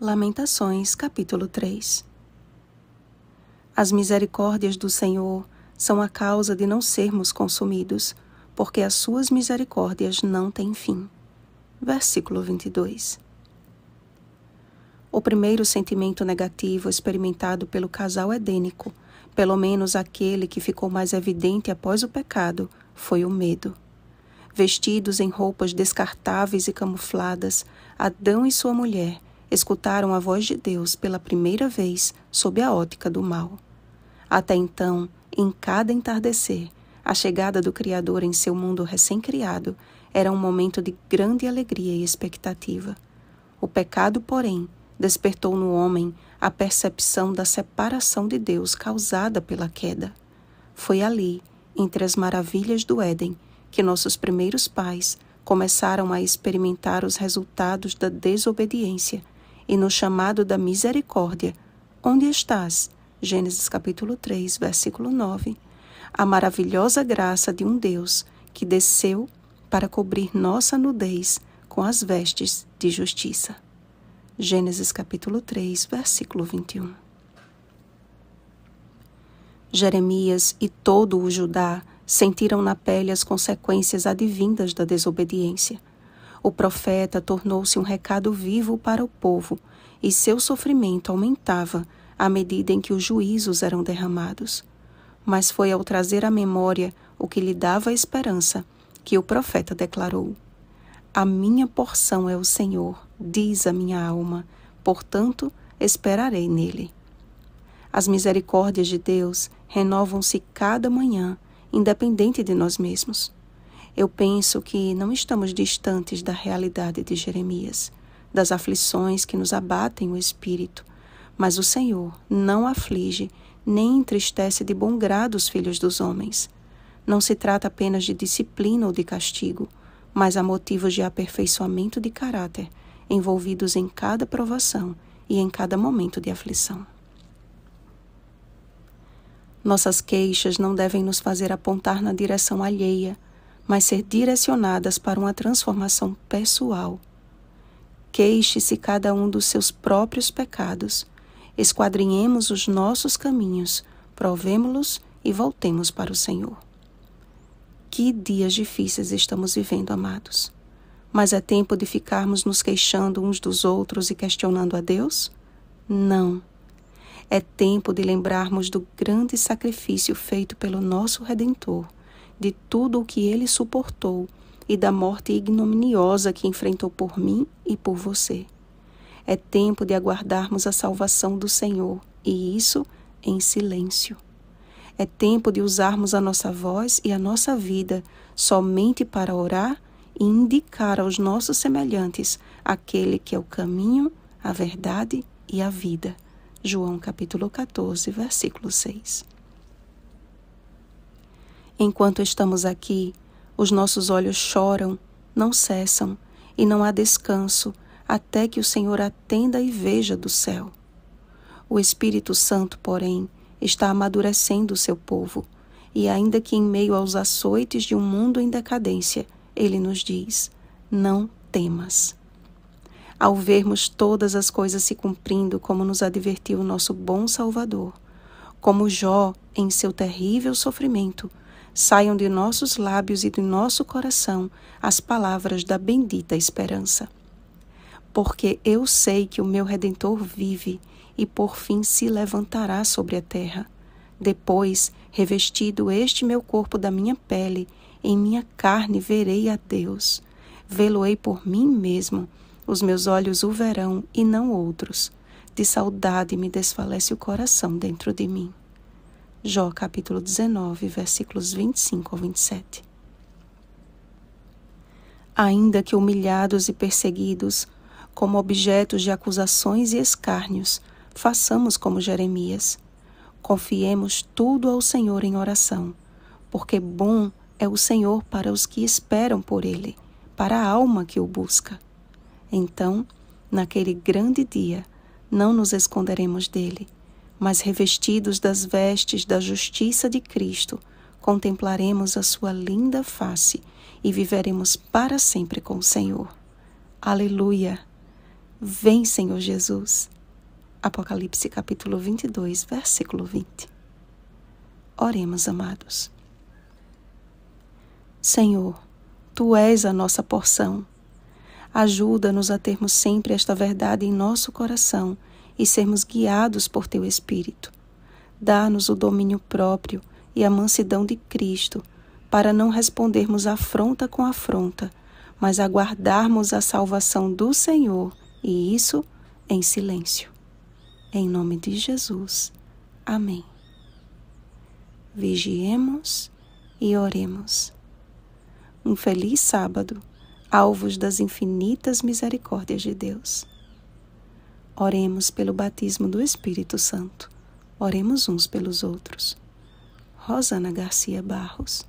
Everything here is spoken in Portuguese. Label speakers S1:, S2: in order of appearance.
S1: Lamentações, capítulo 3 As misericórdias do Senhor são a causa de não sermos consumidos, porque as suas misericórdias não têm fim. Versículo 22 O primeiro sentimento negativo experimentado pelo casal edênico, pelo menos aquele que ficou mais evidente após o pecado, foi o medo. Vestidos em roupas descartáveis e camufladas, Adão e sua mulher escutaram a voz de Deus pela primeira vez sob a ótica do mal. Até então, em cada entardecer, a chegada do Criador em seu mundo recém-criado era um momento de grande alegria e expectativa. O pecado, porém, despertou no homem a percepção da separação de Deus causada pela queda. Foi ali, entre as maravilhas do Éden, que nossos primeiros pais começaram a experimentar os resultados da desobediência e no chamado da misericórdia. Onde estás? Gênesis capítulo 3, versículo 9. A maravilhosa graça de um Deus que desceu para cobrir nossa nudez com as vestes de justiça. Gênesis capítulo 3, versículo 21. Jeremias e todo o Judá sentiram na pele as consequências advindas da desobediência. O profeta tornou-se um recado vivo para o povo, e seu sofrimento aumentava à medida em que os juízos eram derramados. Mas foi ao trazer à memória o que lhe dava esperança que o profeta declarou: A minha porção é o Senhor, diz a minha alma, portanto esperarei nele. As misericórdias de Deus renovam-se cada manhã, independente de nós mesmos eu penso que não estamos distantes da realidade de Jeremias, das aflições que nos abatem o espírito. Mas o Senhor não aflige nem entristece de bom grado os filhos dos homens. Não se trata apenas de disciplina ou de castigo, mas há motivos de aperfeiçoamento de caráter envolvidos em cada provação e em cada momento de aflição. Nossas queixas não devem nos fazer apontar na direção alheia, mas ser direcionadas para uma transformação pessoal. Queixe-se cada um dos seus próprios pecados, esquadrinhemos os nossos caminhos, provemos-los e voltemos para o Senhor. Que dias difíceis estamos vivendo, amados. Mas é tempo de ficarmos nos queixando uns dos outros e questionando a Deus? Não. É tempo de lembrarmos do grande sacrifício feito pelo nosso Redentor de tudo o que ele suportou e da morte ignominiosa que enfrentou por mim e por você. É tempo de aguardarmos a salvação do Senhor, e isso em silêncio. É tempo de usarmos a nossa voz e a nossa vida somente para orar e indicar aos nossos semelhantes aquele que é o caminho, a verdade e a vida. João capítulo 14, versículo 6. Enquanto estamos aqui, os nossos olhos choram, não cessam, e não há descanso até que o Senhor atenda e veja do céu. O Espírito Santo, porém, está amadurecendo o seu povo, e ainda que em meio aos açoites de um mundo em decadência, ele nos diz: Não temas. Ao vermos todas as coisas se cumprindo como nos advertiu o nosso bom Salvador, como Jó, em seu terrível sofrimento, saiam de nossos lábios e do nosso coração as palavras da bendita esperança. Porque eu sei que o meu Redentor vive e por fim se levantará sobre a terra. Depois, revestido este meu corpo da minha pele, em minha carne verei a Deus. Vê-lo-ei por mim mesmo, os meus olhos o verão e não outros. De saudade me desfalece o coração dentro de mim. Jó capítulo 19, versículos 25 ao 27. Ainda que humilhados e perseguidos, como objetos de acusações e escárnios, façamos como Jeremias. Confiemos tudo ao Senhor em oração, porque bom é o Senhor para os que esperam por Ele, para a alma que o busca. Então, naquele grande dia, não nos esconderemos dele mas revestidos das vestes da justiça de Cristo, contemplaremos a sua linda face e viveremos para sempre com o Senhor. Aleluia! Vem, Senhor Jesus. Apocalipse capítulo 22, versículo 20. Oremos, amados. Senhor, tu és a nossa porção. Ajuda-nos a termos sempre esta verdade em nosso coração e sermos guiados por teu Espírito. Dá-nos o domínio próprio e a mansidão de Cristo, para não respondermos afronta com afronta, mas aguardarmos a salvação do Senhor, e isso em silêncio. Em nome de Jesus. Amém. Vigiemos e oremos. Um feliz sábado, alvos das infinitas misericórdias de Deus. Oremos pelo batismo do Espírito Santo. Oremos uns pelos outros. Rosana Garcia Barros.